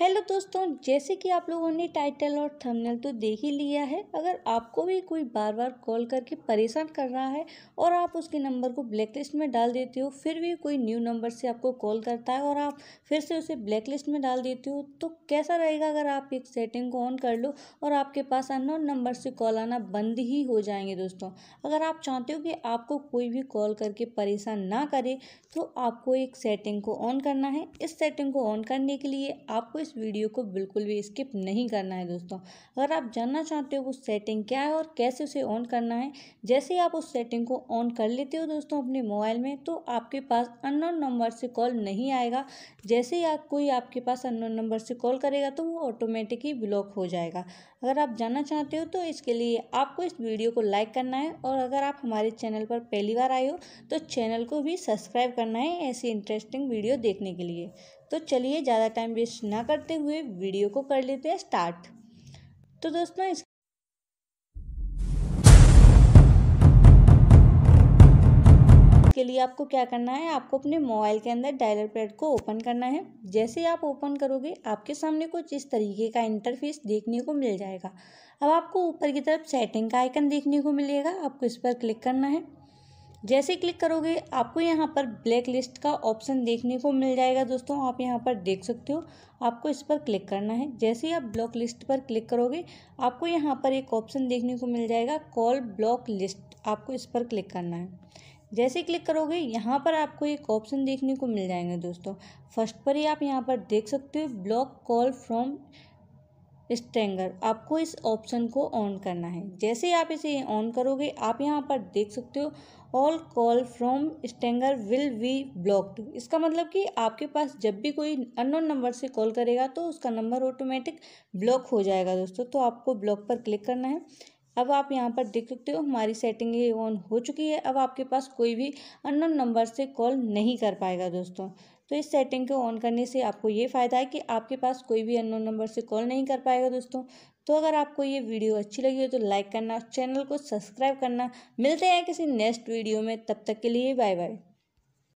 hello दोस्तों जैसे कि आप लोगों ने टाइटल और थंबनेल तो देख ही लिया है अगर आपको भी कोई बार बार कॉल करके परेशान कर रहा है और आप उसके नंबर को ब्लैक लिस्ट में डाल देते हो फिर भी कोई न्यू नंबर से आपको कॉल करता है और आप फिर से उसे ब्लैक लिस्ट में डाल देते हो तो कैसा रहेगा अगर आप एक सेटिंग को ऑन कर लो और आपके पास अननोन नंबर से कॉल आना बंद ही हो जाएंगे दोस्तों अगर आप चाहते हो कि आपको कोई भी कॉल करके परेशान ना करे तो आपको एक सेटिंग को ऑन करना है इस सेटिंग को ऑन करने के लिए आपको इस वीडियो को बिल्कुल भी स्किप नहीं करना है दोस्तों अगर आप जानना चाहते हो वो सेटिंग क्या है और कैसे उसे ऑन करना है जैसे ही आप उस सेटिंग को ऑन कर लेते हो दोस्तों अपने मोबाइल में तो आपके पास अननोन नंबर से कॉल नहीं आएगा जैसे ही आप कोई आपके पास अननोन नंबर से कॉल करेगा तो वो ऑटोमेटिक ही ब्लॉक हो जाएगा अगर आप जानना चाहते हो तो इसके लिए आपको इस वीडियो को लाइक करना है और अगर आप हमारे चैनल पर पहली बार आए हो तो चैनल को भी सब्सक्राइब करना है ऐसी इंटरेस्टिंग वीडियो देखने के लिए तो चलिए ज़्यादा टाइम वेस्ट ना करते हुए वीडियो को कर लेते हैं स्टार्ट तो दोस्तों इस के लिए आपको क्या करना है आपको अपने मोबाइल के अंदर डायलर पैड को ओपन करना है जैसे आप ओपन करोगे आपके सामने कुछ इस तरीके का इंटरफेस देखने को मिल जाएगा अब आपको ऊपर की तरफ सेटिंग का आइकन देखने को मिलेगा आपको इस पर क्लिक करना है जैसे क्लिक करोगे आपको यहाँ पर ब्लैक लिस्ट का ऑप्शन देखने को मिल जाएगा दोस्तों आप यहाँ पर देख सकते हो आपको इस पर क्लिक करना है जैसे ही आप ब्लॉक लिस्ट पर क्लिक करोगे आपको यहाँ पर एक ऑप्शन देखने को मिल जाएगा कॉल ब्लॉक लिस्ट आपको इस पर क्लिक करना है जैसे क्लिक करोगे यहाँ पर आपको एक ऑप्शन देखने को मिल जाएंगे दोस्तों फर्स्ट पर ही आप यहाँ पर देख सकते हो ब्लॉक कॉल फ्रॉम स्ट्रेंगर आपको इस ऑप्शन को ऑन करना है जैसे आप इसे ऑन करोगे आप यहाँ पर देख सकते हो all call from stranger will be blocked इसका मतलब कि आपके पास जब भी कोई अननोन नंबर से कॉल करेगा तो उसका नंबर ऑटोमेटिक ब्लॉक हो जाएगा दोस्तों तो आपको ब्लॉक पर क्लिक करना है अब आप यहाँ पर देख सकते हो हमारी सेटिंग ये ऑन हो चुकी है अब आपके पास कोई भी अननोन नंबर से कॉल नहीं कर पाएगा दोस्तों तो इस सेटिंग को ऑन करने से आपको ये फ़ायदा है कि आपके पास कोई भी अननोन नंबर से कॉल नहीं कर पाएगा दोस्तों तो अगर आपको ये वीडियो अच्छी लगी हो तो लाइक करना चैनल को सब्सक्राइब करना मिलते हैं किसी नेक्स्ट वीडियो में तब तक के लिए बाय बाय